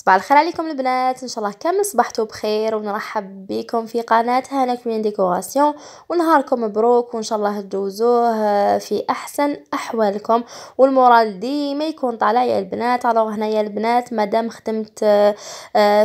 صباح الخير عليكم البنات ان شاء الله كامل صبحتوا بخير ونرحب بكم في قناه هانا كوين ديكوراسيون ونهاركم مبروك وان شاء الله تجوزوه في احسن احوالكم والمورال ديما يكون طالع يا البنات الوغ هنايا البنات مادام خدمت آه،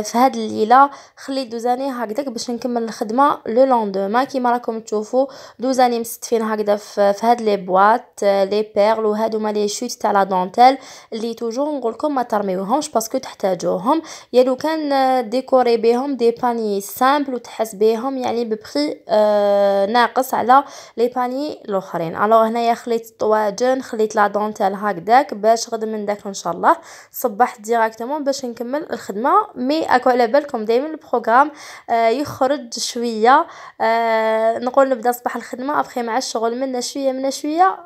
في هاد الليله خليت دوزاني هكذاك باش نكمل الخدمه لو لوندوما كيما راكم تشوفوا دوزاني مستفين هكذا في هاد لي بواط آه، لي بيرل وهادو مالي لي شوت تاع لا دونتيل اللي توجور نقولكم ما ترميوهمش باسكو تحتاجوهم يديروهم يا لو كان ديكوري بهم دي باني سامبل وتحس بهم يعني ببخي آه ناقص على لي باني الاخرين الوغ هنايا خليت الطواجن خليت لا دونتيل هكداك باش غد من داك ان شاء الله صبحت ديراكتومون باش نكمل الخدمه مي اكو على بالكم دائما البروغرام آه يخرج شويه آه نقول نبدا صباح الخدمه ابخي مع الشغل منا شويه منا شويه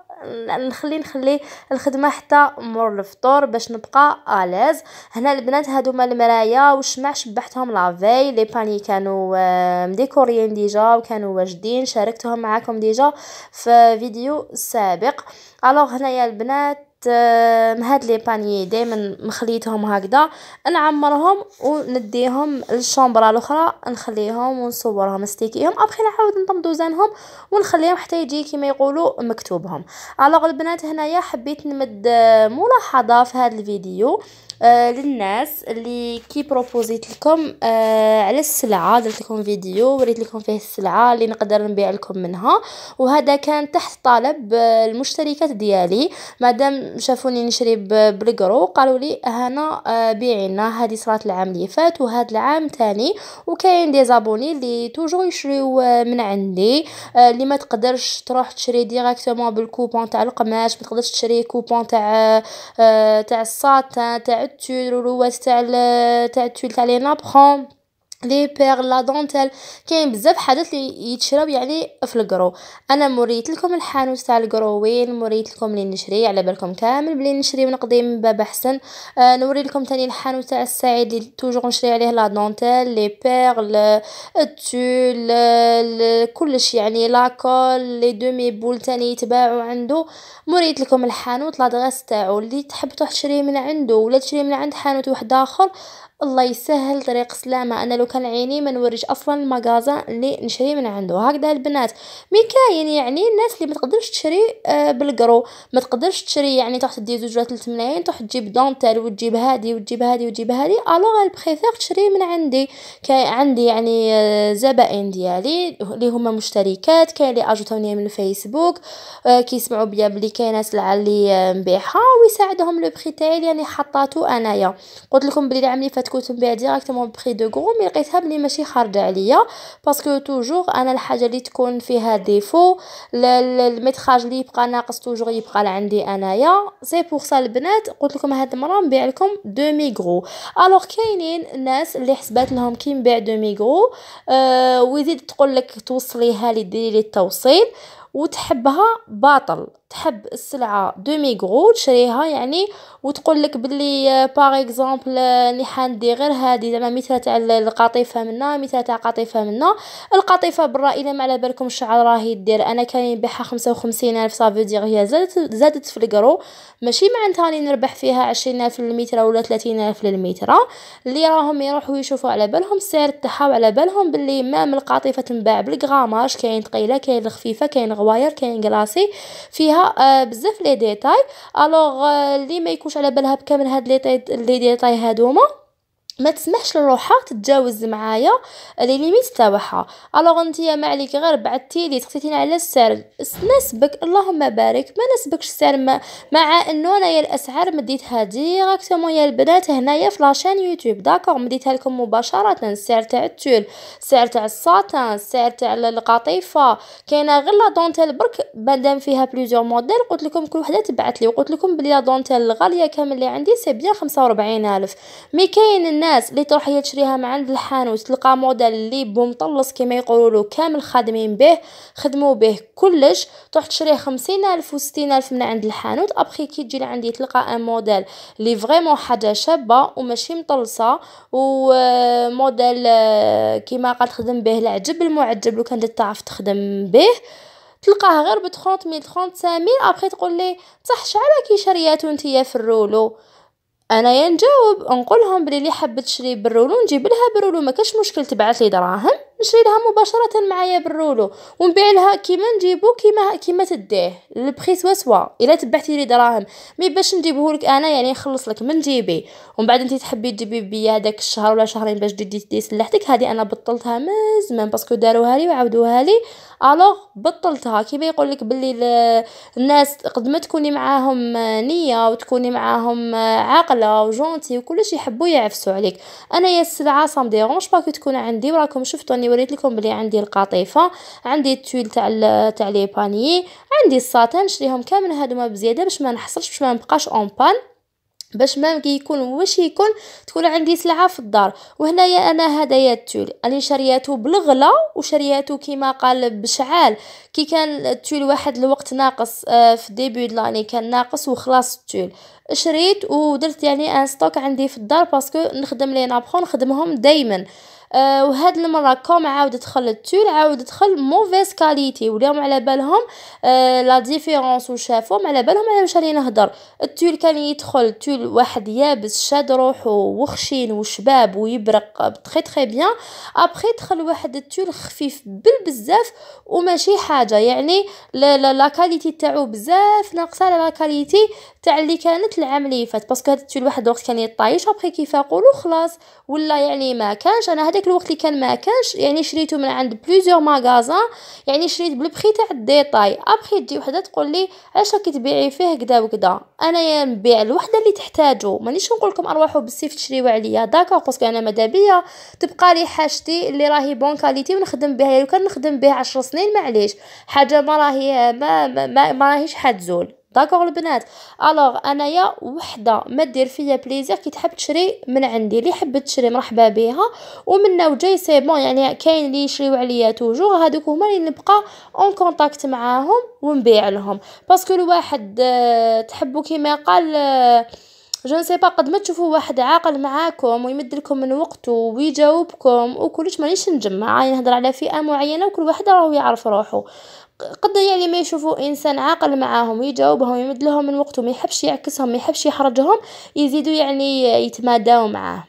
نخلي نخلي الخدمه حتى مور الفطور باش نبقى الاز هنا البنات هادو هما المرايا والشمع شبحتهم لافي لي باني كانوا مديكوريين ديجا وكانوا واجدين شاركتهم معكم ديجا في فيديو سابق الوغ هنايا البنات حط آه، هاد لي باني دائما مخليتهم هكذا نعمرهم ونديهم للشومبرا الاخرى نخليهم ونصورهم نستيكيهم ابخي نعاود نضم دوزانهم ونخليهم حتى يجي كما يقولوا مكتوبهم الوغ البنات هنايا حبيت نمد آه، ملاحظه في هذا الفيديو آه، للناس اللي كي بروبوزيت لكم آه، على السلعه درت لكم فيديو وريت لكم فيه السلعه اللي نقدر نبيع لكم منها وهذا كان تحت طلب آه، المشتركات ديالي مادام شافوني نشري بالقرو قالوا لي هنا بيعنا بيعي لنا هذه صرات العام اللي فات وهذا العام تاني وكاين دي زابوني اللي توجو يشريو من عندي اللي ما تقدرش تروح تشري ديريكتومون بالكوبون تاع القماش ما تقدرش تشري كوبون تاع تاع الساتان تاع Tu l'ouestas euh, le tu لي بير لا دونتيل كاين بزاف حاجات لي يتشراو يعني في الكرو انا مريت لكم الحانوت تاع الكرو وين مريت لكم لي نشري على بالكم كامل بلي نشري ونقضي من باب احسن آه نوري لكم تاني الحانوت تاع السعيد لي توجور نشري عليه لا دونتيل لي بير التول كلش يعني لاكول لي دومي بول تاني يتباعوا عنده مريت لكم الحانوت لادغاس تاعو اللي تحب تروح تشري من عنده ولا تشري من عند حانوت واحد اخر الله يسهل طريق سلامة انا لو كان عيني ما نوريش اصلا المغازة اللي نشري من عنده هكذا البنات مي كاين يعني الناس اللي ما تقدرش تشري آه بالقرو ما تقدرش تشري يعني تروح تدي زوج ولا ثلاث ملايين تروح تجيب دونتال وتجيب هادي وتجيب هادي وتجيب هادي الوغ البريفير تشري من عندي كاين عندي يعني آه، زبائن ديالي اللي هما مشتركات كاين اللي اجوتوني من الفيسبوك آه، كيسمعوا بيا بلي كاينه سلعه اللي آه، نبيعها ويساعدهم لو بري تاعي اللي يعني حطاتو انايا قلت لكم بلي العام اللي فات نبيع ديريكتومون بخي دو غرو مي لقيتها بلي ماشي خارجه عليا باسكو توجور انا الحاجه اللي تكون فيها ديفو الميتراج اللي يبقى ناقص توجور يبقى لعندي انايا سي بوغ سا البنات قلت لكم هاد المره نبيع لكم دومي غرو الوغ كاينين الناس اللي حسبات لهم كي نبيع دومي غرو أه ويزيد تقول لك توصليها لي ديري لي التوصيل وتحبها باطل تحب السلعه دو ميغرو تشريها يعني وتقول لك باللي باغ اكزومبل ني حندير غير هذه زعما مثال تاع القطيفه منا مثال تاع قطيفه منا القطيفه برا الا ما على بالكم الشعر راهي دير انا كان يبيعها 55000 صافي دير هي زادت زادت في الكرو ماشي معناتها راني نربح فيها 20000 للمتر ولا 30000 للمتر اللي راهم يروحوا يشوفوا على بالهم السعر تاعها وعلى بالهم باللي مام القطيفه تنباع بالكغاماج كاين ثقيله كاين الخفيفه كاين غواير كاين كلاصي فيها فيها آه، بزاف لي ديتاي الوغ آه، اللي ما يكونش على بالها بكامل هاد لي ديتاي هادوما ما تسمحش لروحها تتجاوز معايا لي ليميت تاعها الوغ انت ما عليك غير بعثتي لي تخطيتينا على السعر نسبك اللهم بارك ما نسبكش السعر ما مع انه انايا الاسعار مديتها ديريكتومون يا البنات هنايا في لاشين يوتيوب داكوغ مديتها لكم مباشره السعر تاع التول السعر تاع الساتان السعر تاع القطيفه كاينه غير لا دونتيل برك مادام فيها بليزيور موديل قلت لكم كل وحده تبعت لي وقلت لكم بلي لا دونتيل الغاليه كامل اللي عندي سي بيان 45000 مي كاين الناس اللي تروح هي تشريها من عند الحانوت تلقى موديل اللي بو مطلص كما يقولوا له كامل خادمين به خدموا به كلش تروح تشريه خمسين الف وستين الف من عند الحانوت ابخي كي تجي لعندي تلقى ان موديل اللي فريمون حاجه شابه وماشي مطلصه وموديل آه، كيما قال تخدم به العجب المعجب لو كانت تعرف تخدم به تلقاه غير ب 30 ميل 35 ميل ابخي تقول لي بصح شعلك كي شريات وانتيا في الرولو انا يا نجاوب نقولهم بلي اللي حابه تشري برولو نجيب لها برولو ما كاش مشكل تبعث لي دراهم نشري لها مباشره معايا بالرولو ونبيع لها كيما نجيبو كيما كيما تديه البخي سوا سوا الا تبعتي لي دراهم مي باش نجيبه لك انا يعني نخلص لك من جيبي ومن بعد انت تحبي تجيبي بيا هذاك الشهر ولا شهرين باش تدي تدي سلحتك هذه انا بطلتها من زمان باسكو داروها لي وعاودوها لي الوغ بطلتها كيما يقول لك باللي الناس قد ما تكوني معاهم نيه وتكوني معاهم عاقله وجونتي وكلش يحبوا يعفسوا عليك انا يا السلعه سام ديرونج باكو تكون عندي وراكم شفتوني يعني وريت لكم بلي عندي القطيفه عندي التويل تاع تاع لي باني عندي الساتان نشريهم كامل هادوما بزياده باش ما نحصلش باش ما نبقاش اون بان باش ما كيكون واش يكون تكون عندي سلعه في الدار وهنايا انا هدايا التول راني شرياتو بالغلا وشرياتو كيما قال بشعال كي كان التول واحد الوقت ناقص آه، في ديبي دلاني كان ناقص وخلاص التول شريت ودرت يعني ان ستوك عندي في الدار باسكو نخدم لي نابخون نخدمهم دائما آه، وهاد المره كوم عاود دخل التول عاود دخل موفيس كاليتي ولاهم على بالهم آه، لا ديفيرونس وشافوهم على بالهم انا واش راني نهضر التول كان يدخل التول واحد يابس شاد روحو وخشين وشباب ويبرق تري تري بيان ابري دخل واحد التول خفيف بالبزاف وماشي حاجه يعني لا كاليتي تاعو بزاف ناقصه على لا كاليتي تاع اللي كانت العام اللي فات باسكو هاد التول واحد الوقت كان يطايش ابري كيفاقولو خلاص ولا يعني ما كانش انا هاد هذاك الوقت اللي كان ما كانش يعني شريته من عند بليزيور ماغازا يعني شريت بالبخي تاع الديطاي ابخي تجي وحده تقول لي علاش راكي تبيعي فيه كدا وكدا انايا نبيع الوحده اللي تحتاجو مانيش نقول لكم اروحوا بالسيف تشريو عليا داكا باسكو انا مادابيا تبقى لي حاجتي اللي راهي بون كاليتي ونخدم بها يعني لو كان نخدم بها 10 سنين معليش حاجه ما راهي ما ما, ما راهيش حتزول داكوغ البنات الوغ انايا وحده ما دير فيا بليزير كي تحب تشري من عندي اللي حبت تشري مرحبا بها ومنا وجاي سي بون يعني كاين اللي يشريو عليا توجور هذوك هما اللي نبقى اون كونتاكت معاهم ونبيع لهم باسكو الواحد آه، تحبو كيما قال جو نسي با قد ما تشوفوا واحد عاقل معاكم ويمد لكم من وقته ويجاوبكم وكلش مانيش نجمع راني يعني نهضر على فئه معينه وكل واحد راهو يعرف روحه قد يعني ما يشوفوا انسان عاقل معاهم يجاوبهم يمد لهم من وقته ما يحبش يعكسهم ما يحبش يحرجهم يزيدوا يعني يتماداو معاه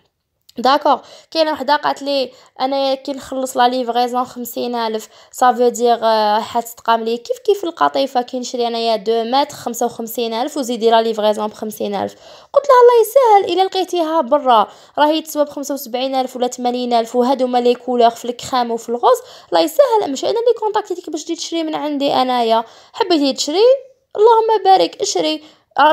داكوغ كاينه وحده قالت لي انا كي نخلص لا ليفريزون 50000 سافو دير حتتقام لي كيف كيف القطيفه كي نشري انايا 2 متر 55000 وزيدي لا ليفريزون ب 50000 قلت لها الله يسهل الا لقيتيها برا راهي تسوى ب 75000 ولا 80000 وهادو وهادوما لي كولور في الكريم وفي الغوز الله يسهل مش انا اللي كونطاكتيك باش تجي تشري من عندي انايا حبيتي تشري اللهم بارك اشري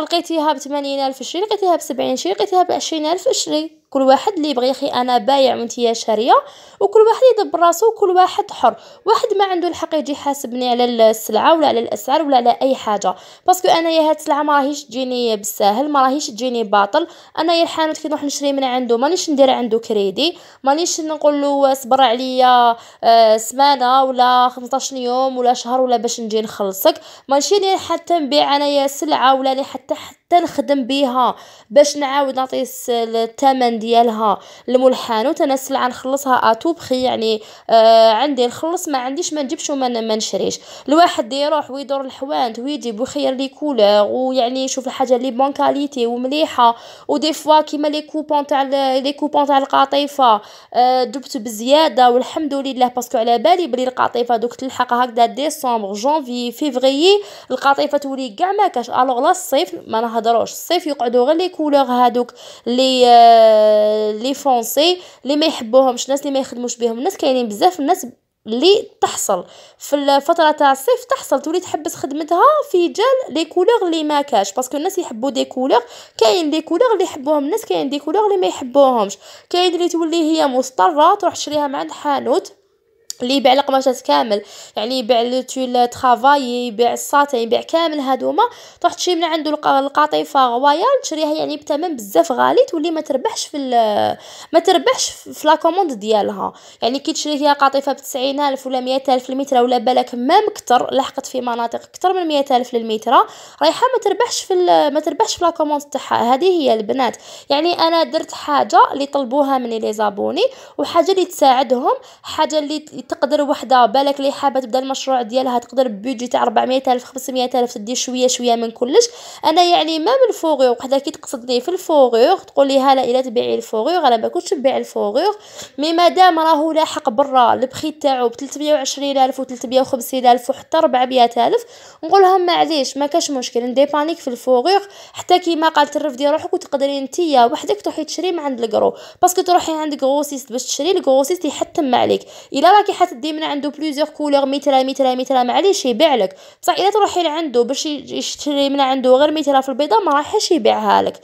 لقيتيها ب 80000 شري لقيتيها ب 70 شري لقيتيها ب 20000 شري كل واحد اللي يبغي يخي انا بايع يا شاريه وكل واحد يدبر راسو وكل واحد حر واحد ما عنده الحق يجي يحاسبني على السلعه ولا على الاسعار ولا على اي حاجه باسكو انايا هاد السلعه ما راهيش تجيني بالساهل ما راهيش تجيني باطل انايا الحانوت كي نروح نشري من عنده مانيش ندير عنده كريدي مانيش نقول له صبر عليا آه، سمانه ولا 15 يوم ولا شهر ولا باش نجي نخلصك ماشي يعني حتى نبيع انايا سلعه ولا يعني حتى حتى نخدم بها باش نعاود نعطي الثمن ديالها الملحان وتنسل عن خلصها اتو بخي يعني آه عندي نخلص ما عنديش ما نجيبش وما ما نشريش الواحد يروح ويدور الحوانت ويجيب ويخير لي كولور ويعني يشوف الحاجه اللي بون كاليتي ومليحه ودي فوا كيما لي كوبون تاع لي كوبون تاع القطيفه آه دبت بزياده والحمد لله باسكو على بالي بلي القطيفه دوك تلحق هكذا ديسمبر جونفي فيفري القطيفه تولي كاع ما كاش الوغ لا الصيف ما نهضروش الصيف يقعدوا غير لي كولور هادوك لي آه آه، لي فونسي لي ما يحبوهمش الناس اللي ما يخدموش بهم الناس كاينين بزاف الناس لي تحصل في الفتره تاع الصيف تحصل تولي تحبس خدمتها في جال لي كولور لي ما كاش باسكو الناس يحبوا دي كولور كاين لي كولور لي يحبوهم الناس كاين دي كولور لي ما يحبوهمش كاين اللي تولي هي مضطره تروح تشريها من عند حانوت اللي يبيع القماشات كامل يعني يبيع التول طرافاي يبيع الساتين يبيع كامل هادوما تروح تشري من عنده القطيفه رويال تشريها يعني بثمن بزاف غالي تولي ما تربحش في ما تربحش في لا كوموند ديالها يعني كي تشري هي قطيفه ب 90000 ولا 100000 للمتر ولا بالك مام كتر لحقت في مناطق اكثر من 100000 للمتر رايحه ما تربحش في ما تربحش في لا كوموند تاعها هذه هي البنات يعني انا درت حاجه اللي طلبوها مني لي زابوني وحاجه اللي تساعدهم حاجه اللي تقدر وحده بالك اللي حابه تبدا المشروع ديالها تقدر ببيجي تاع 400 الف 500 الف تدي شويه شويه من كلش انا يعني ما من الفوغور وحده كي تقصدني في الفوغور تقول لي لا الا تبيعي الفوغور انا ما كنتش نبيع الفوغور مي مادام راهو لاحق برا البخي تاعو ب 320 الف و 350 الف وحتى 400 الف نقول لهم معليش ما كاش مشكل نديبانيك في الفوغور حتى كيما قالت ديال روحك وتقدري نتيا وحدك تروحي تشري من عند الكرو باسكو تروحي عند كروسيست باش تشري الغروسيست يحتم عليك الا راكي تدي ديما عنده بليزيوغ كولور مترا مترا مترا معليش يبيع لك بصح الا تروحي لعندو باش يشتري من عنده غير مترا في البيضه ما راحش يبيعها لك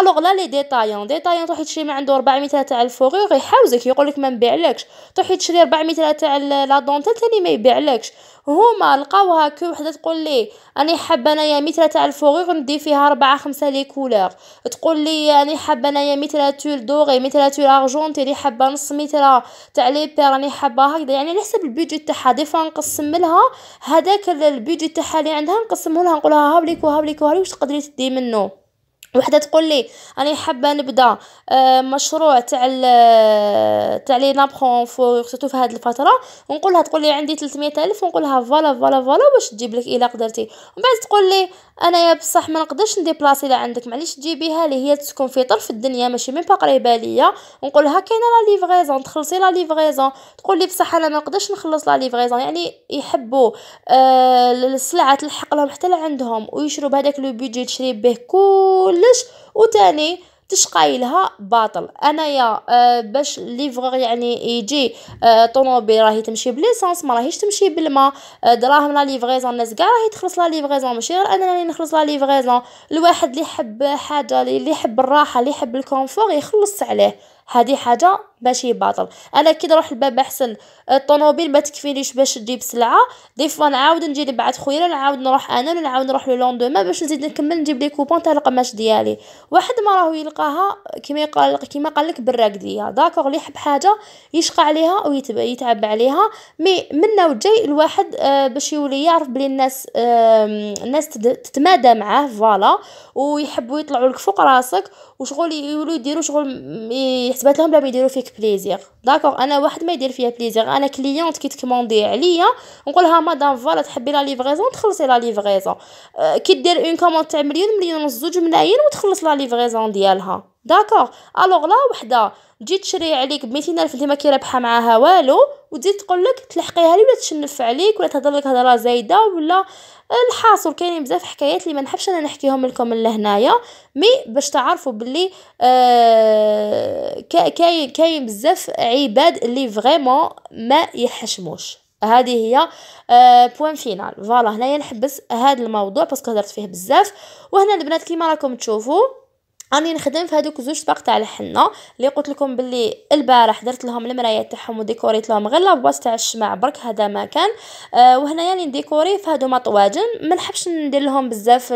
الوغ لا لي ديتايون ديتايون تروحي تشري من عنده 4 ميتلا تاع الفوغيغ يحاوزك يقول لك ما نبيعلكش تروحي تشري 4 ميتلا تاع لا دونتيل ثاني ما يبيعلكش هما لقاوها كي وحده تقول لي راني حابه انايا متره تاع الفوغيغ ندي فيها أربعة خمسة لي كولور تقول لي راني حابه انايا متره تول دوغي متره تول ارجونتي راني حابه نص متره تاع لي بير راني حابه هكذا يعني على حسب البيدجي تاعها دي فوا نقسم لها هذاك البيجي تاعها اللي عندها نقسمه لها نقول لها هاوليك وهابليك وهاوليك واش تقدري تدي منه وحده تقول لي راني حابه نبدا آه، مشروع تاع آه، تاع لي نابخون سيرتو في هذه الفتره ونقول لها تقول لي عندي 300 الف ونقول لها فوالا فوالا فوالا باش تجيب لك الا قدرتي ومن بعد تقول لي انايا بصح ما نقدرش نديبلاسي لعندك معليش تجيبيها لي هي تسكن في طرف الدنيا ماشي ميم با قريبه ليا ونقول لها كاينه لا ليفريزون تخلصي لا ليفريزون تقول لي بصح انا ما نقدرش نخلص لا ليفريزون يعني يحبوا آه، السلعه تلحق لهم حتى لعندهم ويشرب هذاك لو بيجي تشري به كل كلش وتاني تشقاي لها باطل انايا آه باش ليفغور يعني يجي آه طوموبيل راهي تمشي بليسانس ما راهيش تمشي بالما آه دراهم لا ليفغيزون الناس كاع راهي تخلص لا ليفغيزون ماشي غير انا راني نخلص لا ليفغيزون الواحد اللي يحب حاجه اللي يحب الراحه اللي يحب الكونفور يخلص عليه هذه حاجه ماشي باطل انا كي نروح الباب احسن الطوموبيل ما تكفينيش باش نجيب سلعه دي فوا نعاود نجي نبعث خويا نعاود نروح انا نعاود نروح لو لوندوما باش نزيد نكمل نجيب لي كوبون تاع القماش ديالي واحد ما راهو يلقاها كيما يقال كيما قال لك بالراكديه داكوغ اللي يحب حاجه يشقى عليها ويتعب عليها مي منا وجاي الواحد آه، باش يولي يعرف بلي الناس الناس تتمادى معاه فوالا ويحبوا يطلعوا لك فوق راسك وشغل يولوا يديروا شغل حسبات لهم بلا بيديروا فيك بليزير داكوغ انا واحد ما يدير فيا بليزير انا كليونت كي تكوموندي عليا نقولها مدام فوالا تحبي لا ليفغيزون تخلصي لا ليفغيزون أه، كي دير اون كوموند تاع مليون مليون ونص زوج ملايين وتخلص لا ليفغيزون ديالها داكوغ الوغ لا وحده تجي تشري عليك ب 200000 اللي ما كيربحها معاها والو وتزيد تقول لك تلحقيها لي ولا تشنف عليك ولا تهضر لك هضره زايده ولا الحاصل كاينين بزاف حكايات اللي ما نحبش انا نحكيهم لكم لهنايا مي باش تعرفوا باللي آه كاين كاين بزاف عباد اللي فريمون ما يحشموش هذه هي أه بوين فينال فوالا هنايا نحبس هذا الموضوع باسكو هدرت فيه بزاف وهنا البنات كيما راكم تشوفوا راني نخدم في هذوك زوج طباق تاع الحنه اللي قلت لكم باللي البارح درت لهم المرايات تاعهم وديكوريت لهم غير لاباس تاع الشمع برك هذا ما كان أه وهنا يعني نديكوري في هذو طواجن ما نحبش ندير لهم بزاف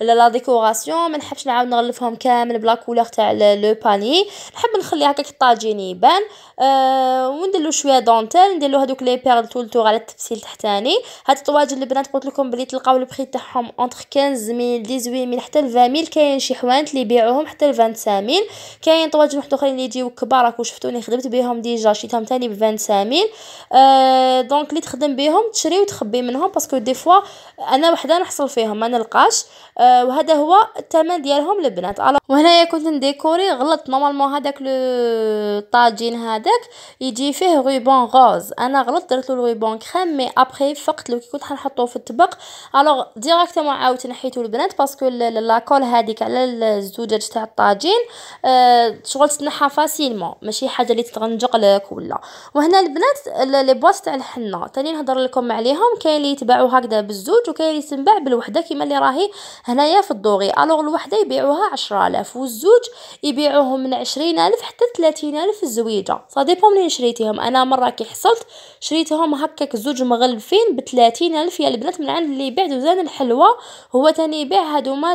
لا ديكوراسيون ما نحبش نعاود نغلفهم كامل بلا كولور تاع لو باني نحب نخلي هكاك الطاجين يبان أه وندير له شويه دونتيل ندير له هذوك لي بيرل تولتور على التبسيل تحتاني هاد الطواجن البنات قلت لكم بلي تلقاو البري تاعهم اونتر 15000 18000 حتى ل 20000 كاين شي حوانت بيعوهم حتى ل 25000 كاين طواجن واحد اخرين اللي يجيو كبار راكو شفتوني خدمت بهم ديجا شيتهم ثاني ب 25000 أه دونك اللي تخدم بهم تشري وتخبي منهم باسكو دي فوا انا وحده نحصل فيهم ما نلقاش أه وهذا هو الثمن ديالهم البنات وهنايا كنت نديكوري غلطت نورمالمون هذاك لو الطاجين هذاك يجي فيه غيبون غوز انا غلطت درت له الغيبون كريم مي ابري فقت لو كنت حنحطوه في الطبق الوغ ديريكتومون عاودت نحيتو البنات باسكو لاكول هذيك على الزجاج تاع الطاجين أه شغل تنحى فاسيلمون ماشي حاجه اللي تتغنجق لك ولا وهنا البنات لي بواس تاع الحنه تاني نهضر لكم عليهم كاين اللي يتباعوا هكذا بالزوج وكاين اللي تنباع بالوحده كيما اللي راهي هنايا في الدوغي الوغ الوحده يبيعوها 10000 والزوج يبيعوهم من 20000 حتى 30000 الزويجه سا ديبون منين شريتيهم انا مره كي حصلت شريتهم هكاك زوج مغلفين ب 30000 يا البنات من عند اللي يبيع دوزان الحلوى هو تاني يبيع هادوما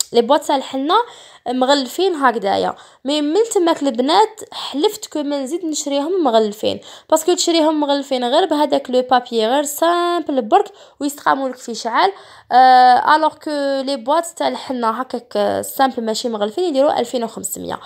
لي بواط تاع الحنه مغلفين هكذايا مي من تماك البنات حلفت كو ما نزيد نشريهم مغلفين باسكو تشريهم مغلفين غير بهذاك لو بابي غير سامبل برك ويستقاموا لك في شعال آه الوغ كو لي بواط تاع الحنه هكاك سامبل ماشي مغلفين يديروا 2500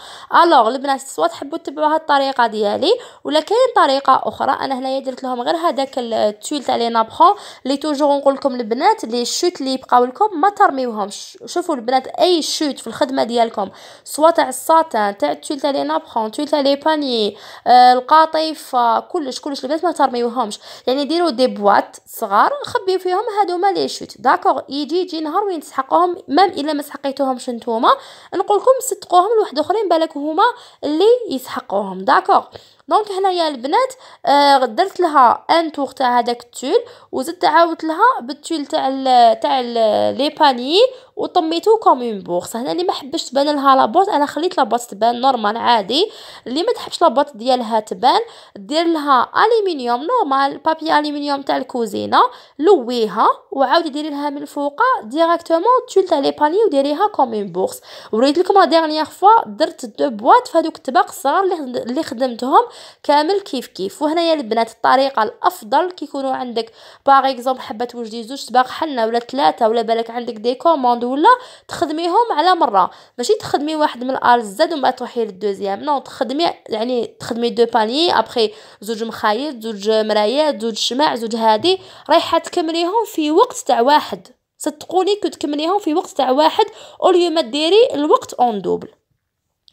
الوغ البنات سوا تحبوا تبعوا هذه الطريقه ديالي ولا كاين طريقه اخرى انا هنايا درت لهم غير هذاك التول تاع لي نابخون لي توجور نقول لكم البنات لي شوت لي بقاو لكم ما ترميوهمش شوفوا البنات اي شوت في الخدمه ديالكم سواء تاع الساتان تاع التيل تاع لي نابخون تيل تاع لي باني آه، القطيفه كلش كلش البنات ما ترميوهمش يعني ديروا دي بواط صغار خبيو فيهم هادوما لي شوت داكوغ يجي يجي نهار وين تسحقوهم مام الا ما سحقيتوهمش نتوما نقول لكم صدقوهم لواحد اخرين بالك هما اللي يسحقوهم داكوغ دونك هنايا البنات آه درت لها ان تور تاع هذاك التول وزدت عاودت لها بالتول تاع تاع لي باني وطميتو كوم بورصه هنا اللي ما حبش تبان لها لابوط انا خليت لابوط تبان نورمال عادي اللي ما تحبش لابوط ديالها تبان دير لها الومنيوم نورمال بابي الومنيوم تاع الكوزينه لويها وعاودي ديري لها من الفوق ديريكتومون تول تاع لي باني وديريها كوم بورص وريت لكم لا ديرنيير فوا درت دو بواط فهذوك الطباق الصغار اللي خدمتهم كامل كيف كيف وهنايا البنات الطريقه الافضل كيكونوا عندك باغ اكزومبل حبه توجدي زوج طباق حنا ولا ثلاثه ولا بالك عندك دي كوموند ولا تخدميهم على مره ماشي تخدمي واحد من الار زد بعد تروحي للدوزيام نو تخدمي يعني تخدمي دو باني ابخي زوج مخايط زوج مرايات زوج شماع زوج هادي رايحه تكمليهم في وقت تاع واحد صدقوني كنت تكمليهم في وقت تاع واحد اوليو ما ديري الوقت اون دوبل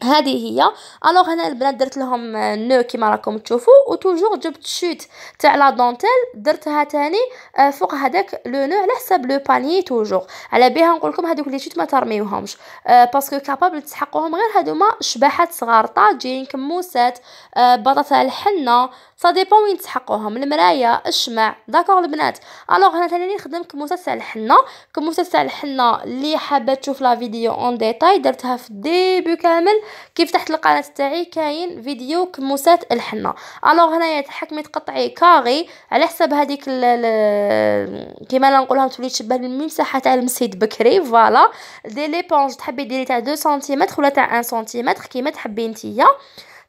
هذه هي الوغ هنا البنات درت لهم آه، نو كيما راكم تشوفوا وتوجور جبت شوت تاع لا دونتيل درتها تاني آه، فوق هذاك لو نو على حساب لو باني توجور على بها نقول لكم هذوك لي شوت ما ترميوهمش آه، باسكو كابابل تسحقوهم غير هذوما شباحات صغار طاجين كموسات بطاطا الحنه سا ديبون وين تسحقوهم المرايه الشمع داكوغ البنات الوغ هنا ثاني نخدم كموسات تاع الحنه كموسات تاع الحنه اللي حابه تشوف لا فيديو اون ديتاي درتها في الديبي كامل كيف تحت القناه تاعي كاين فيديو كموسات الحنه الوغ هنايا تحكمي تقطعي كاغي على حساب هذيك كيما نقولها تولي تشبه المساحه تاع المسيد بكري فوالا دي ليبونج تحبي ديري تاع 2 سنتيمتر ولا تاع 1 سنتيمتر كيما تحبي نتيا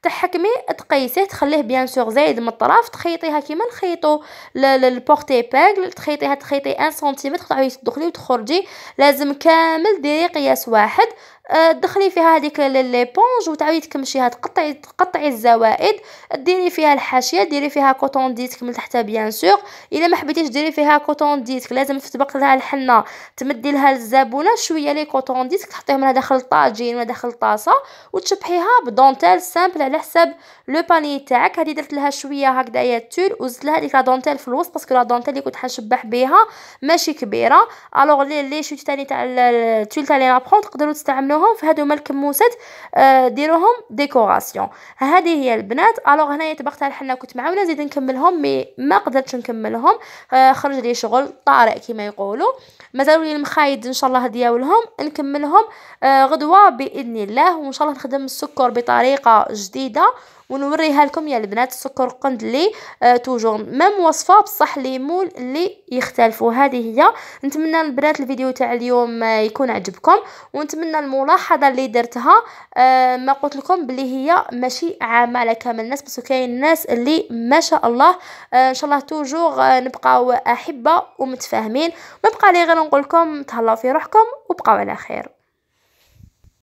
تحكمي تقيسيه تخليه بيان سور زايد من الطرف تخيطيها كيما نخيطو البورتي باغ تخيطيها تخيطي 1 سنتيمتر تعاودي تدخلي وتخرجي لازم كامل ديري قياس واحد آه، دخلي فيها هذيك ليبونج وتعاودي تكمشيها تقطعي تقطعي الزوائد ديري فيها الحاشيه ديري فيها كوتون ديسك من تحتها بيان سور الا ما حبيتيش ديري فيها كوتون ديسك لازم تطبق لها الحنه تمدي لها الزبونه شويه لي كوتون ديسك تحطيهم من داخل الطاجين ولا داخل الطاسه وتشبحيها بدونتيل سامبل على حساب لو باني تاعك هذه درت لها شويه هكذايا التول وزدت لها ديك لا دونتيل في الوسط باسكو لا دونتيل اللي كنت حنشبح بها ماشي كبيره الوغ لي لي شوت تاني تاع التول تاع لي لابخون تقدروا تستعملوا انهم في هادو هما الكموسات آه، ديروهم ديكوراسيون هذه هي البنات الوغ هنايا طبقت الحنه كنت معاوله نزيد نكملهم مي ما قدرتش نكملهم آه، خرج لي شغل طارئ كما يقولوا مازالوا لي المخايد ان شاء الله هدياولهم نكملهم آه، غدوه باذن الله وان شاء الله نخدم السكر بطريقه جديده ونوريها لكم يا البنات السكر قند لي آه توجور ميم وصفه بصح لي مول اللي يختلفوا هذه هي نتمنى البنات الفيديو تاع اليوم آه يكون عجبكم ونتمنى الملاحظه اللي درتها آه ما قلت لكم بلي هي ماشي عامه على كامل الناس بس كاين الناس اللي ما شاء الله آه ان شاء الله توجور آه نبقاو احبه ومتفاهمين ما بقى لي غير نقول لكم تهلاو في روحكم وبقاو على خير